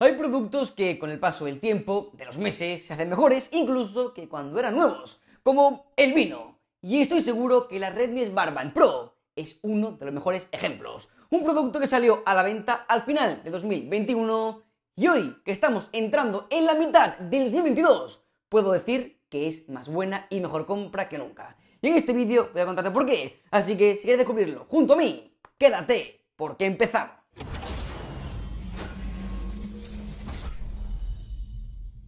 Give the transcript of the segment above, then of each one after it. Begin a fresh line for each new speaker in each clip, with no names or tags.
Hay productos que con el paso del tiempo, de los meses, se hacen mejores incluso que cuando eran nuevos, como el vino. Y estoy seguro que la Redmi Smart Pro es uno de los mejores ejemplos. Un producto que salió a la venta al final de 2021 y hoy que estamos entrando en la mitad del 2022, puedo decir que es más buena y mejor compra que nunca. Y en este vídeo voy a contarte por qué. Así que si quieres descubrirlo junto a mí, quédate, porque empezamos.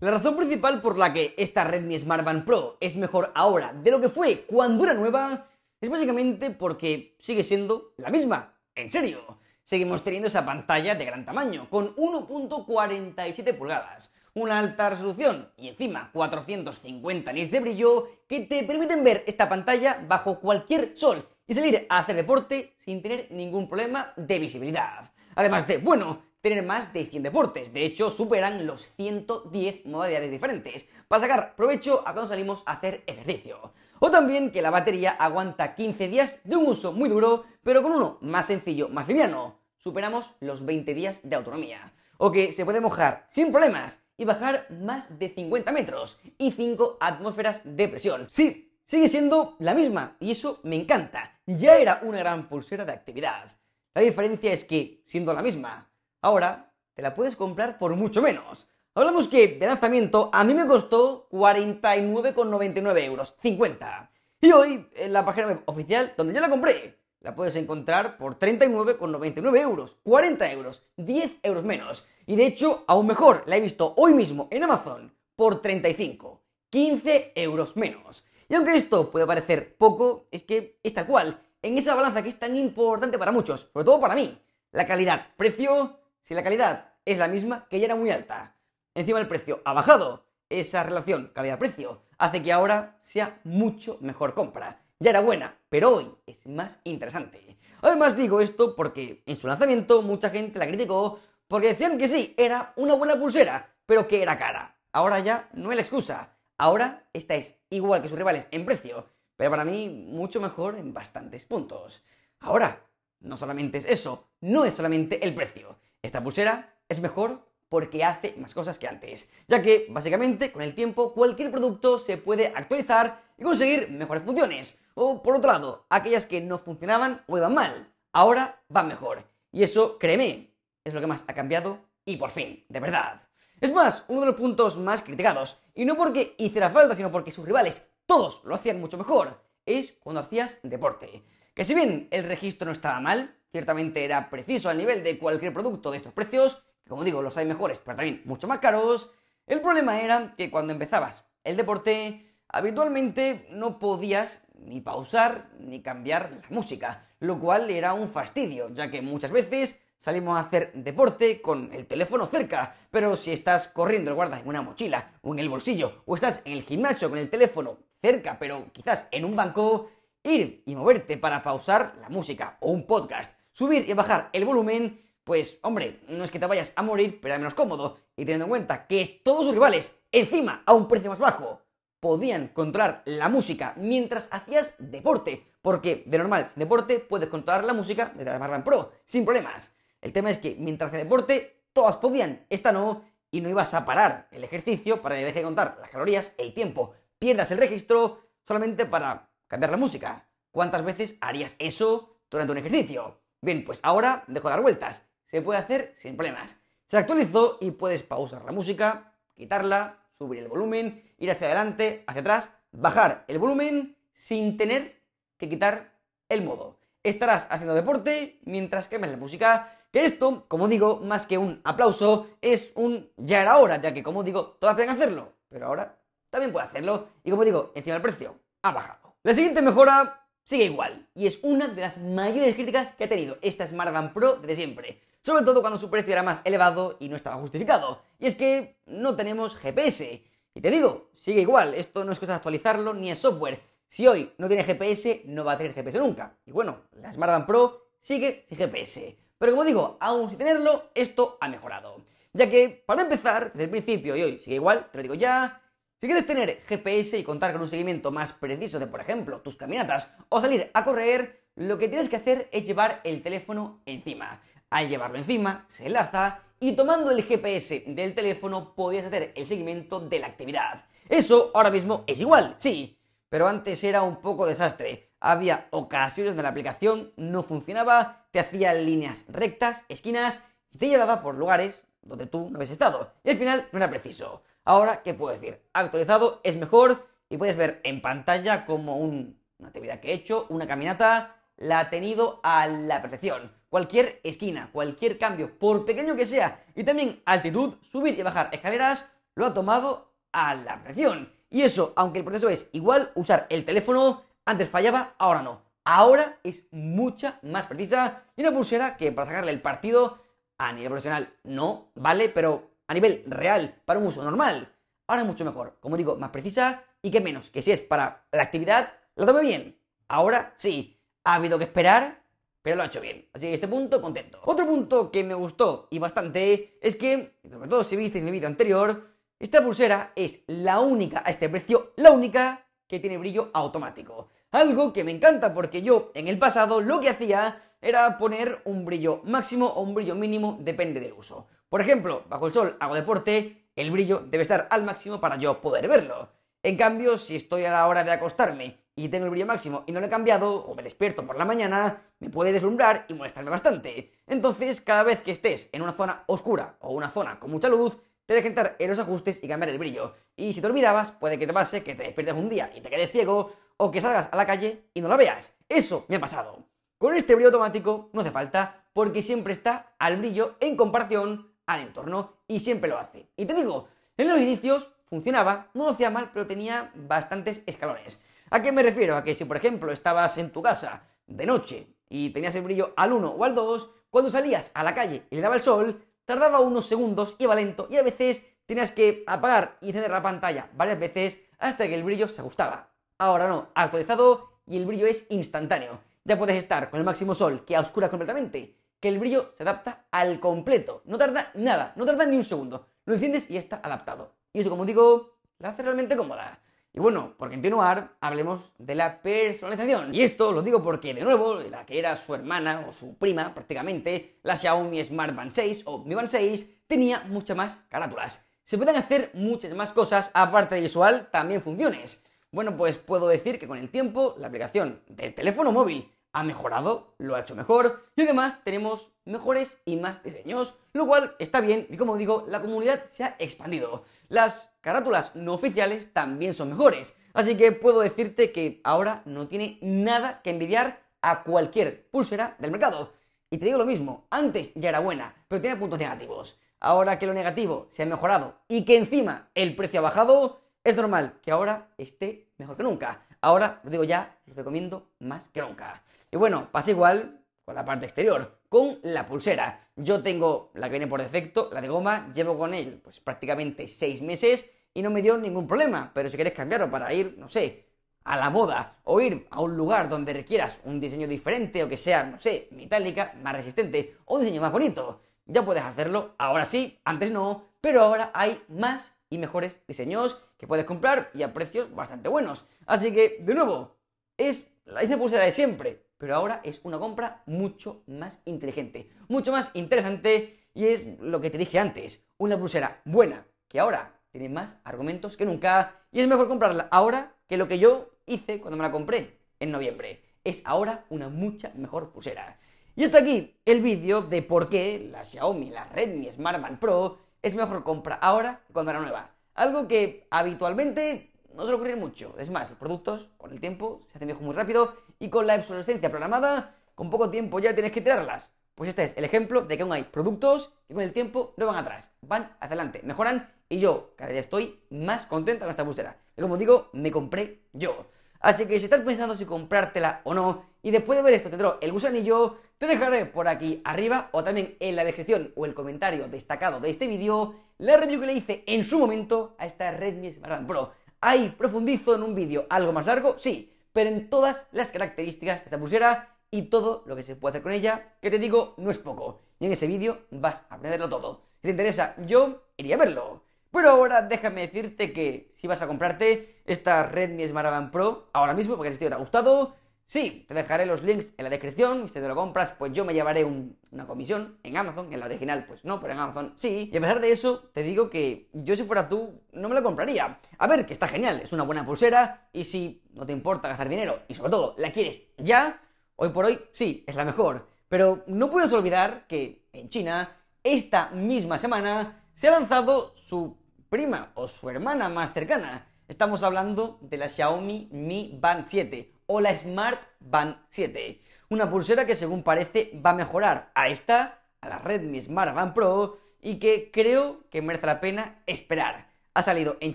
La razón principal por la que esta Redmi Smart Band Pro es mejor ahora de lo que fue cuando era nueva es básicamente porque sigue siendo la misma. En serio, seguimos teniendo esa pantalla de gran tamaño, con 1.47 pulgadas, una alta resolución y encima 450 nits de brillo que te permiten ver esta pantalla bajo cualquier sol y salir a hacer deporte sin tener ningún problema de visibilidad. Además de, bueno, tener más de 100 deportes. De hecho, superan los 110 modalidades diferentes para sacar provecho a cuando salimos a hacer ejercicio. O también que la batería aguanta 15 días de un uso muy duro, pero con uno más sencillo, más liviano. Superamos los 20 días de autonomía. O que se puede mojar sin problemas y bajar más de 50 metros y 5 atmósferas de presión. Sí, sigue siendo la misma y eso me encanta. Ya era una gran pulsera de actividad. La diferencia es que, siendo la misma, ahora te la puedes comprar por mucho menos. Hablamos que de lanzamiento a mí me costó 49,99 euros, 50. Y hoy en la página oficial donde yo la compré, la puedes encontrar por 39,99 euros, 40 euros, 10 euros menos. Y de hecho, aún mejor, la he visto hoy mismo en Amazon por 35, 15 euros menos. Y aunque esto puede parecer poco, es que esta cual, en esa balanza que es tan importante para muchos, sobre todo para mí, la calidad-precio si la calidad es la misma, que ya era muy alta, encima el precio ha bajado, esa relación calidad-precio hace que ahora sea mucho mejor compra. Ya era buena, pero hoy es más interesante. Además digo esto porque en su lanzamiento mucha gente la criticó porque decían que sí, era una buena pulsera, pero que era cara. Ahora ya no es la excusa. Ahora esta es igual que sus rivales en precio, pero para mí mucho mejor en bastantes puntos. Ahora, no solamente es eso, no es solamente el precio, esta pulsera es mejor porque hace más cosas que antes, ya que básicamente con el tiempo cualquier producto se puede actualizar y conseguir mejores funciones, o por otro lado, aquellas que no funcionaban o iban mal, ahora van mejor. Y eso, créeme, es lo que más ha cambiado y por fin, de verdad. Es más, uno de los puntos más criticados, y no porque hiciera falta, sino porque sus rivales todos lo hacían mucho mejor, es cuando hacías deporte. Que si bien el registro no estaba mal, ciertamente era preciso al nivel de cualquier producto de estos precios, como digo, los hay mejores, pero también mucho más caros. El problema era que cuando empezabas el deporte, habitualmente no podías ni pausar ni cambiar la música, lo cual era un fastidio, ya que muchas veces salimos a hacer deporte con el teléfono cerca, pero si estás corriendo lo guardas en una mochila o en el bolsillo, o estás en el gimnasio con el teléfono cerca, pero quizás en un banco, ir y moverte para pausar la música o un podcast subir y bajar el volumen, pues hombre, no es que te vayas a morir, pero al menos cómodo. Y teniendo en cuenta que todos sus rivales, encima, a un precio más bajo, podían controlar la música mientras hacías deporte. Porque de normal, deporte, puedes controlar la música de la en Pro, sin problemas. El tema es que mientras hacías deporte, todas podían, esta no, y no ibas a parar el ejercicio para que deje de contar las calorías, el tiempo. Pierdas el registro solamente para cambiar la música. ¿Cuántas veces harías eso durante un ejercicio? Bien, pues ahora dejo de dar vueltas. Se puede hacer sin problemas. Se actualizó y puedes pausar la música, quitarla, subir el volumen, ir hacia adelante, hacia atrás, bajar el volumen sin tener que quitar el modo. Estarás haciendo deporte mientras quemas la música. Que esto, como digo, más que un aplauso, es un ya era hora, ya que, como digo, todas pueden hacerlo, pero ahora también puede hacerlo. Y como digo, encima el precio ha bajado. La siguiente mejora sigue igual, y es una de las mayores críticas que ha tenido esta Smart Pro desde siempre, sobre todo cuando su precio era más elevado y no estaba justificado, y es que no tenemos GPS. Y te digo, sigue igual, esto no es cosa de actualizarlo ni es software. Si hoy no tiene GPS, no va a tener GPS nunca. Y bueno, la Smart Pro sigue sin GPS. Pero como digo, aún sin tenerlo, esto ha mejorado. Ya que, para empezar, desde el principio y hoy sigue igual, te lo digo ya, si quieres tener GPS y contar con un seguimiento más preciso de, por ejemplo, tus caminatas o salir a correr, lo que tienes que hacer es llevar el teléfono encima. Al llevarlo encima, se enlaza y tomando el GPS del teléfono podías hacer el seguimiento de la actividad. Eso ahora mismo es igual, sí, pero antes era un poco desastre. Había ocasiones donde la aplicación no funcionaba, te hacía líneas rectas, esquinas y te llevaba por lugares donde tú no habías estado. Y al final no era preciso. Ahora, ¿qué puedo decir? Actualizado es mejor y puedes ver en pantalla como una actividad que he hecho, una caminata, la ha tenido a la perfección. Cualquier esquina, cualquier cambio, por pequeño que sea, y también altitud, subir y bajar escaleras, lo ha tomado a la perfección. Y eso, aunque el proceso es igual, usar el teléfono antes fallaba, ahora no. Ahora es mucha más precisa y una pulsera que para sacarle el partido a nivel profesional no vale, pero a nivel real, para un uso normal, ahora es mucho mejor. Como digo, más precisa y que menos. Que si es para la actividad, lo tome bien. Ahora sí, ha habido que esperar, pero lo ha hecho bien. Así que este punto, contento. Otro punto que me gustó y bastante es que, sobre todo si en mi vídeo anterior, esta pulsera es la única a este precio, la única que tiene brillo automático. Algo que me encanta porque yo en el pasado lo que hacía era poner un brillo máximo o un brillo mínimo, depende del uso. Por ejemplo, bajo el sol hago deporte, el brillo debe estar al máximo para yo poder verlo. En cambio, si estoy a la hora de acostarme y tengo el brillo máximo y no lo he cambiado, o me despierto por la mañana, me puede deslumbrar y molestarme bastante. Entonces, cada vez que estés en una zona oscura o una zona con mucha luz, tienes que entrar en los ajustes y cambiar el brillo. Y si te olvidabas, puede que te pase que te despiertes un día y te quedes ciego, o que salgas a la calle y no la veas. Eso me ha pasado. Con este brillo automático no hace falta, porque siempre está al brillo en comparación al entorno y siempre lo hace. Y te digo, en los inicios funcionaba, no lo hacía mal, pero tenía bastantes escalones. ¿A qué me refiero? A que si, por ejemplo, estabas en tu casa de noche y tenías el brillo al 1 o al 2, cuando salías a la calle y le daba el sol, tardaba unos segundos, iba lento y a veces tenías que apagar y encender la pantalla varias veces hasta que el brillo se ajustaba. Ahora no, ha actualizado y el brillo es instantáneo. Ya puedes estar con el máximo sol que oscura completamente que el brillo se adapta al completo. No tarda nada, no tarda ni un segundo. Lo enciendes y está adaptado. Y eso, como digo, la hace realmente cómoda. Y bueno, por continuar, hablemos de la personalización. Y esto lo digo porque, de nuevo, la que era su hermana o su prima, prácticamente, la Xiaomi Smart Band 6 o Mi Band 6, tenía muchas más carátulas. Se pueden hacer muchas más cosas, aparte de visual, también funciones. Bueno, pues puedo decir que con el tiempo, la aplicación del teléfono móvil ha mejorado, lo ha hecho mejor y además tenemos mejores y más diseños, lo cual está bien y como digo, la comunidad se ha expandido. Las carátulas no oficiales también son mejores, así que puedo decirte que ahora no tiene nada que envidiar a cualquier pulsera del mercado. Y te digo lo mismo, antes ya era buena, pero tiene puntos negativos. Ahora que lo negativo se ha mejorado y que encima el precio ha bajado, es normal que ahora esté mejor que nunca. Ahora, os digo ya, os recomiendo más que nunca. Y bueno, pasa igual con la parte exterior, con la pulsera. Yo tengo la que viene por defecto, la de goma, llevo con él pues prácticamente seis meses y no me dio ningún problema, pero si quieres cambiarlo para ir, no sé, a la moda o ir a un lugar donde requieras un diseño diferente o que sea, no sé, metálica, más resistente o un diseño más bonito, ya puedes hacerlo, ahora sí, antes no, pero ahora hay más y mejores diseños que puedes comprar y a precios bastante buenos. Así que, de nuevo, es la misma pulsera de siempre, pero ahora es una compra mucho más inteligente, mucho más interesante y es lo que te dije antes, una pulsera buena, que ahora tiene más argumentos que nunca y es mejor comprarla ahora que lo que yo hice cuando me la compré en noviembre. Es ahora una mucha mejor pulsera. Y hasta aquí el vídeo de por qué la Xiaomi, la Redmi Smart Pro es mejor compra ahora que cuando era nueva. Algo que habitualmente no se ocurre mucho. Es más, los productos con el tiempo se hacen viejos muy rápido y con la obsolescencia programada, con poco tiempo ya tienes que tirarlas. Pues este es el ejemplo de que aún hay productos que con el tiempo no van atrás, van hacia adelante, mejoran y yo cada día estoy más contenta con esta pulsera. y como digo, me compré yo. Así que si estás pensando si comprártela o no, y después de ver esto te traigo el gusanillo, te dejaré por aquí arriba o también en la descripción o el comentario destacado de este vídeo la review que le hice en su momento a esta Redmi Smart Pro. Ahí profundizo en un vídeo algo más largo, sí, pero en todas las características de esta pulsera y todo lo que se puede hacer con ella, que te digo, no es poco. Y en ese vídeo vas a aprenderlo todo. Si te interesa, yo iría a verlo. Pero ahora déjame decirte que si vas a comprarte esta Redmi Smart Pro ahora mismo, porque si te ha gustado, Sí, te dejaré los links en la descripción y si te lo compras, pues yo me llevaré una comisión en Amazon, en la original pues no, pero en Amazon sí. Y a pesar de eso, te digo que yo si fuera tú, no me la compraría. A ver, que está genial, es una buena pulsera y si no te importa gastar dinero y sobre todo la quieres ya, hoy por hoy sí, es la mejor. Pero no puedes olvidar que en China, esta misma semana, se ha lanzado su prima o su hermana más cercana. Estamos hablando de la Xiaomi Mi Band 7 o la Smart Band 7. Una pulsera que según parece va a mejorar a esta, a la Redmi Smart Band Pro, y que creo que merece la pena esperar. Ha salido en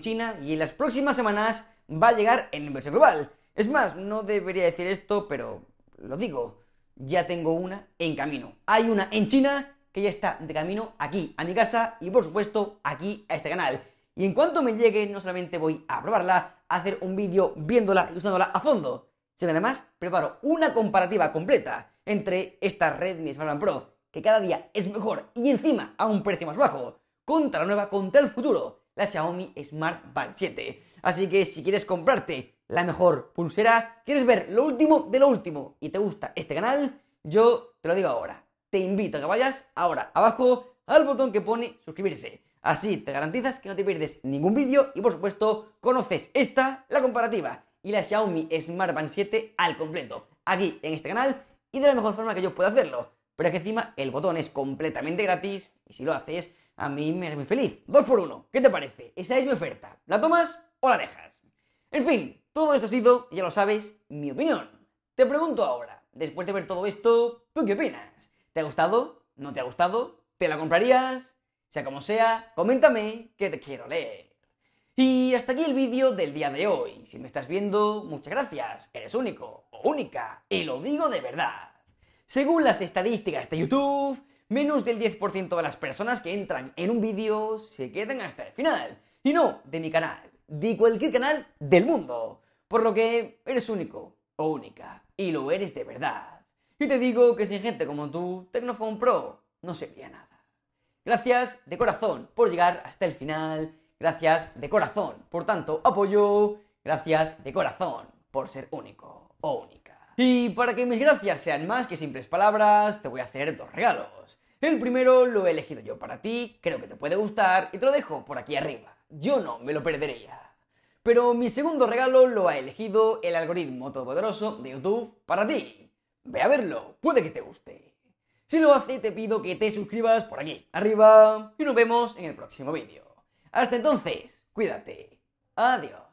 China y en las próximas semanas va a llegar en mercado global. Es más, no debería decir esto, pero lo digo. Ya tengo una en camino. Hay una en China que ya está de camino aquí, a mi casa y por supuesto aquí a este canal. Y en cuanto me llegue, no solamente voy a probarla, a hacer un vídeo viéndola y usándola a fondo, y además preparo una comparativa completa entre esta Redmi Smart Band Pro, que cada día es mejor y encima a un precio más bajo, contra la nueva, contra el futuro, la Xiaomi Smart Band 7. Así que si quieres comprarte la mejor pulsera, quieres ver lo último de lo último y te gusta este canal, yo te lo digo ahora. Te invito a que vayas ahora abajo al botón que pone suscribirse. Así te garantizas que no te pierdes ningún vídeo y por supuesto conoces esta, la comparativa y la Xiaomi Smart Band 7 al completo, aquí en este canal y de la mejor forma que yo pueda hacerlo. Pero es que encima el botón es completamente gratis y si lo haces, a mí me haré muy feliz. Dos por uno, ¿qué te parece? Esa es mi oferta. ¿La tomas o la dejas? En fin, todo esto ha sido, ya lo sabes, mi opinión. Te pregunto ahora, después de ver todo esto, ¿tú qué opinas? ¿Te ha gustado? ¿No te ha gustado? ¿Te la comprarías? Sea como sea, coméntame que te quiero leer. Y hasta aquí el vídeo del día de hoy. Si me estás viendo, muchas gracias. Eres único o única. Y lo digo de verdad. Según las estadísticas de YouTube, menos del 10% de las personas que entran en un vídeo se quedan hasta el final. Y no de mi canal, de cualquier canal del mundo. Por lo que eres único o única. Y lo eres de verdad. Y te digo que sin gente como tú, Tecnophone Pro no sería nada. Gracias de corazón por llegar hasta el final Gracias de corazón por tanto apoyo. Gracias de corazón por ser único o única. Y para que mis gracias sean más que simples palabras, te voy a hacer dos regalos. El primero lo he elegido yo para ti, creo que te puede gustar y te lo dejo por aquí arriba. Yo no me lo perdería. Pero mi segundo regalo lo ha elegido el algoritmo todopoderoso de YouTube para ti. Ve a verlo, puede que te guste. Si lo hace, te pido que te suscribas por aquí, arriba, y nos vemos en el próximo vídeo. Hasta entonces, cuídate. Adiós.